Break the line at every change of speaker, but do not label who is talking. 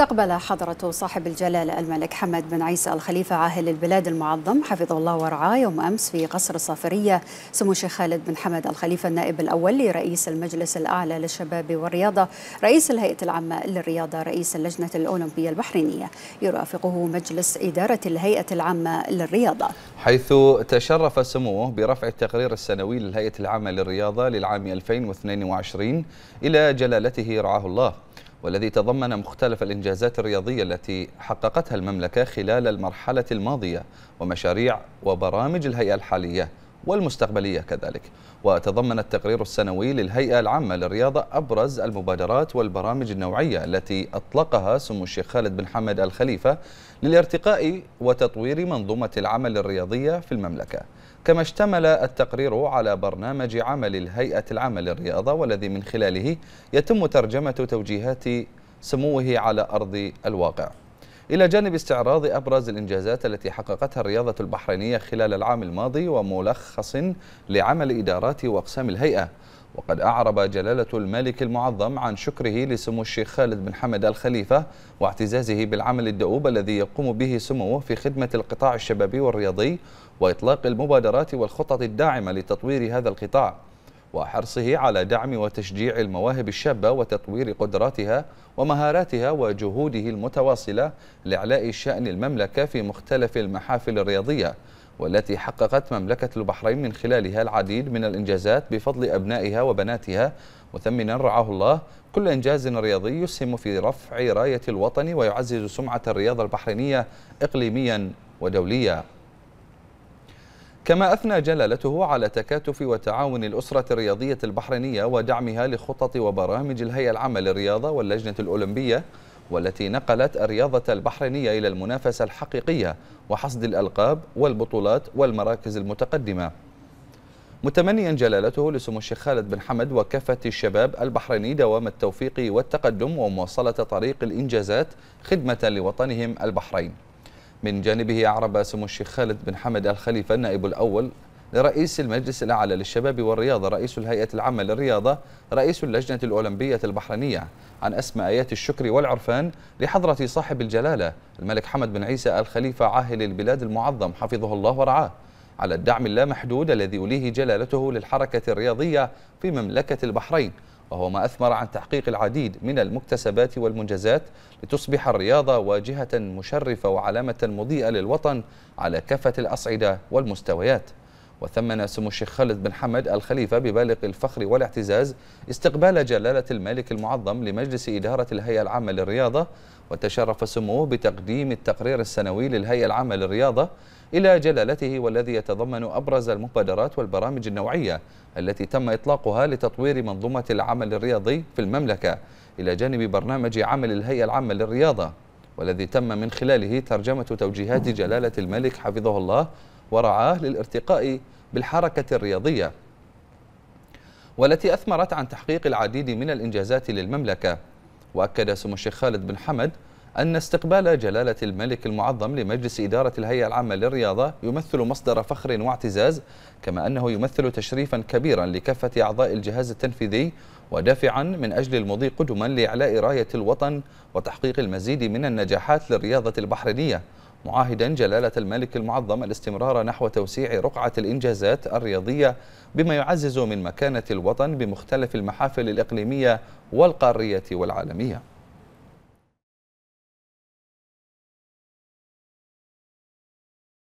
استقبل حضرة صاحب الجلالة الملك حمد بن عيسى الخليفة عاهل البلاد المعظم حفظه الله ورعاه يوم أمس في قصر الصافرية سمو الشيخ خالد بن حمد الخليفة النائب الأول لرئيس المجلس الأعلى للشباب والرياضة رئيس الهيئة العامة للرياضة رئيس اللجنة الأولمبية البحرينية يرافقه مجلس إدارة الهيئة العامة للرياضة حيث تشرف سموه برفع التقرير السنوي للهيئة العامة للرياضة للعام 2022 إلى جلالته رعاه الله والذي تضمن مختلف الإنجازات الرياضية التي حققتها المملكة خلال المرحلة الماضية ومشاريع وبرامج الهيئة الحالية والمستقبلية كذلك وتضمن التقرير السنوي للهيئة العامة للرياضة أبرز المبادرات والبرامج النوعية التي أطلقها سمو الشيخ خالد بن حمد الخليفة للارتقاء وتطوير منظومة العمل الرياضية في المملكة كما اشتمل التقرير على برنامج عمل الهيئة العامة للرياضة والذي من خلاله يتم ترجمة توجيهات سموه على أرض الواقع إلى جانب استعراض أبرز الإنجازات التي حققتها الرياضة البحرينية خلال العام الماضي وملخص لعمل إدارات وأقسام الهيئة وقد أعرب جلالة الملك المعظم عن شكره لسمو الشيخ خالد بن حمد الخليفة واعتزازه بالعمل الدؤوب الذي يقوم به سموه في خدمة القطاع الشبابي والرياضي وإطلاق المبادرات والخطط الداعمة لتطوير هذا القطاع وحرصه على دعم وتشجيع المواهب الشابة وتطوير قدراتها ومهاراتها وجهوده المتواصلة لإعلاء شأن المملكة في مختلف المحافل الرياضية والتي حققت مملكة البحرين من خلالها العديد من الإنجازات بفضل أبنائها وبناتها مثمنا رعاه الله كل إنجاز رياضي يسهم في رفع راية الوطن ويعزز سمعة الرياضة البحرينية إقليميا ودوليا كما أثنى جلالته على تكاتف وتعاون الأسرة الرياضية البحرينية ودعمها لخطط وبرامج الهيئة العامة للرياضة واللجنة الأولمبية والتي نقلت الرياضة البحرينية إلى المنافسة الحقيقية وحصد الألقاب والبطولات والمراكز المتقدمة متمنيا جلالته لسمو الشيخ خالد بن حمد وكافة الشباب البحريني دوام التوفيق والتقدم ومواصلة طريق الإنجازات خدمة لوطنهم البحرين من جانبه أعرب سمو الشيخ خالد بن حمد الخليفة النائب الأول لرئيس المجلس الأعلى للشباب والرياضة رئيس الهيئة العامة للرياضة رئيس اللجنة الأولمبية البحرينية عن أسماء آيات الشكر والعرفان لحضرة صاحب الجلالة الملك حمد بن عيسى الخليفة عاهل البلاد المعظم حفظه الله ورعاه على الدعم اللامحدود الذي يوليه جلالته للحركة الرياضية في مملكة البحرين وهو ما أثمر عن تحقيق العديد من المكتسبات والمنجزات لتصبح الرياضة واجهة مشرفة وعلامة مضيئة للوطن على كافة الأصعدة والمستويات وثمن سمو الشيخ خالد بن حمد الخليفة ببالغ الفخر والاعتزاز استقبال جلالة الملك المعظم لمجلس إدارة الهيئة العامة للرياضة وتشرف سموه بتقديم التقرير السنوي للهيئة العامة للرياضة إلى جلالته والذي يتضمن أبرز المبادرات والبرامج النوعية التي تم إطلاقها لتطوير منظومة العمل الرياضي في المملكة إلى جانب برنامج عمل الهيئة العامة للرياضة والذي تم من خلاله ترجمة توجيهات جلالة الملك حفظه الله ورعاه للارتقاء بالحركة الرياضية والتي أثمرت عن تحقيق العديد من الإنجازات للمملكة وأكد سمو الشيخ خالد بن حمد أن استقبال جلالة الملك المعظم لمجلس إدارة الهيئة العامة للرياضة يمثل مصدر فخر واعتزاز كما أنه يمثل تشريفا كبيرا لكافة أعضاء الجهاز التنفيذي ودافعا من أجل المضي قدما لإعلاء راية الوطن وتحقيق المزيد من النجاحات للرياضة البحرينية معاهدا جلالة الملك المعظم الاستمرار نحو توسيع رقعة الإنجازات الرياضية بما يعزز من مكانة الوطن بمختلف المحافل الإقليمية والقارية والعالمية